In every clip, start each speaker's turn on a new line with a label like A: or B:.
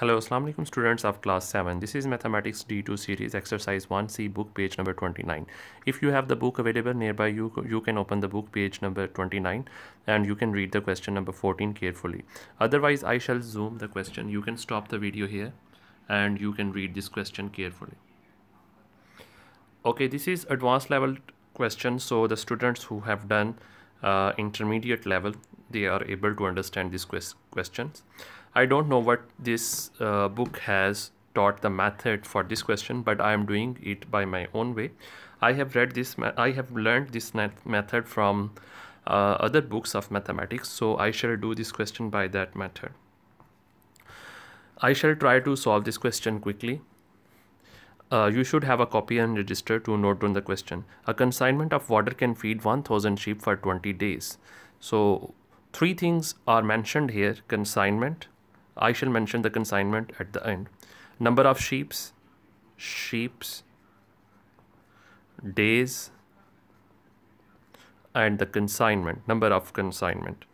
A: Hello, Assalamu alaikum students of class 7. This is Mathematics D2 series exercise 1C book page number 29. If you have the book available nearby you, you can open the book page number 29 and you can read the question number 14 carefully. Otherwise, I shall zoom the question. You can stop the video here and you can read this question carefully. Okay, this is advanced level question. So the students who have done uh, intermediate level, they are able to understand these quest questions. I don't know what this uh, book has taught the method for this question, but I am doing it by my own way. I have read this, I have learned this method from uh, other books of mathematics, so I shall do this question by that method. I shall try to solve this question quickly. Uh, you should have a copy and register to note down the question. A consignment of water can feed 1000 sheep for 20 days. So three things are mentioned here consignment i shall mention the consignment at the end number of sheeps sheeps days and the consignment number of consignment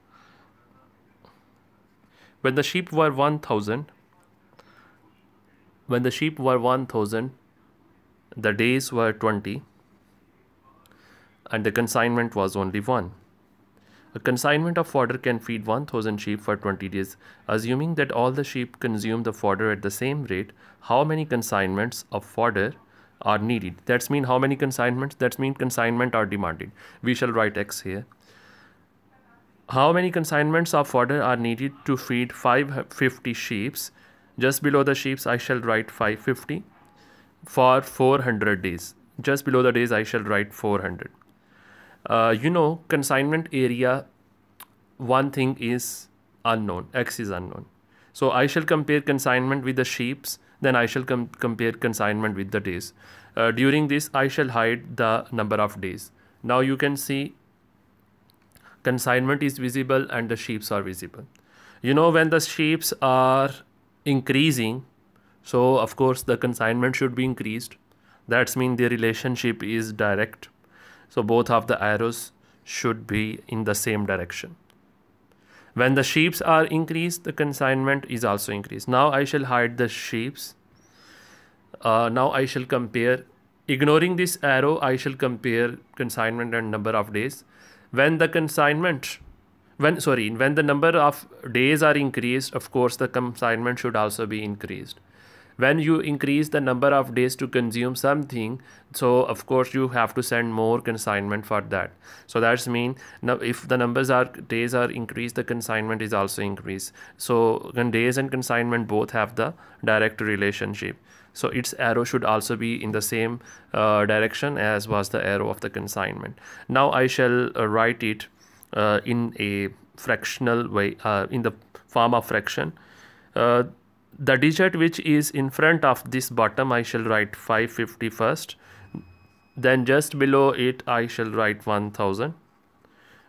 A: when the sheep were 1000 when the sheep were 1000 the days were 20 and the consignment was only one a consignment of fodder can feed 1000 sheep for 20 days. Assuming that all the sheep consume the fodder at the same rate, how many consignments of fodder are needed? That's mean how many consignments? That's mean consignment are demanded. We shall write x here. How many consignments of fodder are needed to feed 550 sheep? Just below the sheep I shall write 550 for 400 days. Just below the days I shall write 400. Uh, you know consignment area one thing is unknown x is unknown so i shall compare consignment with the shapes. then i shall com compare consignment with the days uh, during this i shall hide the number of days now you can see consignment is visible and the shapes are visible you know when the shapes are increasing so of course the consignment should be increased that's mean the relationship is direct so both of the arrows should be in the same direction. When the sheeps are increased, the consignment is also increased. Now I shall hide the sheeps. Uh, now I shall compare, ignoring this arrow, I shall compare consignment and number of days. When the consignment, when sorry, when the number of days are increased, of course the consignment should also be increased when you increase the number of days to consume something so of course you have to send more consignment for that so that's mean now if the numbers are days are increased the consignment is also increased so when days and consignment both have the direct relationship so its arrow should also be in the same uh, direction as was the arrow of the consignment now i shall uh, write it uh, in a fractional way uh, in the form of fraction uh, the digit which is in front of this bottom I shall write 550 first then just below it I shall write 1000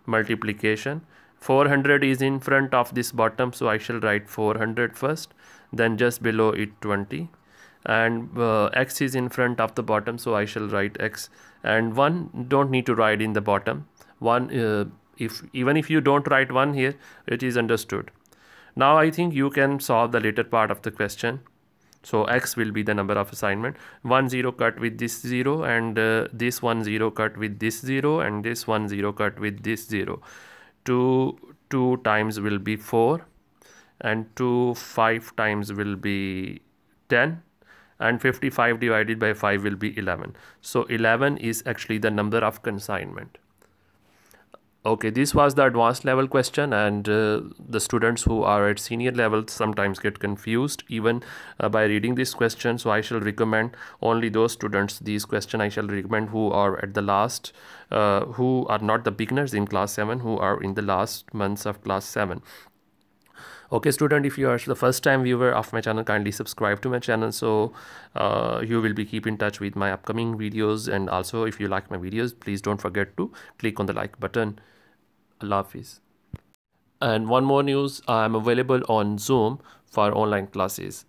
A: multiplication 400 is in front of this bottom so I shall write 400 first then just below it 20 and uh, x is in front of the bottom so I shall write x and 1 don't need to write in the bottom 1 uh, if even if you don't write 1 here it is understood now I think you can solve the later part of the question. So x will be the number of assignment. 1 0 cut with this 0 and uh, this 1 0 cut with this 0 and this 1 0 cut with this 0. 2 2 times will be 4 and 2 5 times will be 10 and 55 divided by 5 will be 11. So 11 is actually the number of consignment. Okay, this was the advanced level question and uh, the students who are at senior level sometimes get confused even uh, by reading this question. So I shall recommend only those students these question I shall recommend who are at the last, uh, who are not the beginners in class 7, who are in the last months of class 7 okay student if you are the first time viewer of my channel kindly subscribe to my channel so uh, you will be keep in touch with my upcoming videos and also if you like my videos please don't forget to click on the like button allah hafiz and one more news i am available on zoom for online classes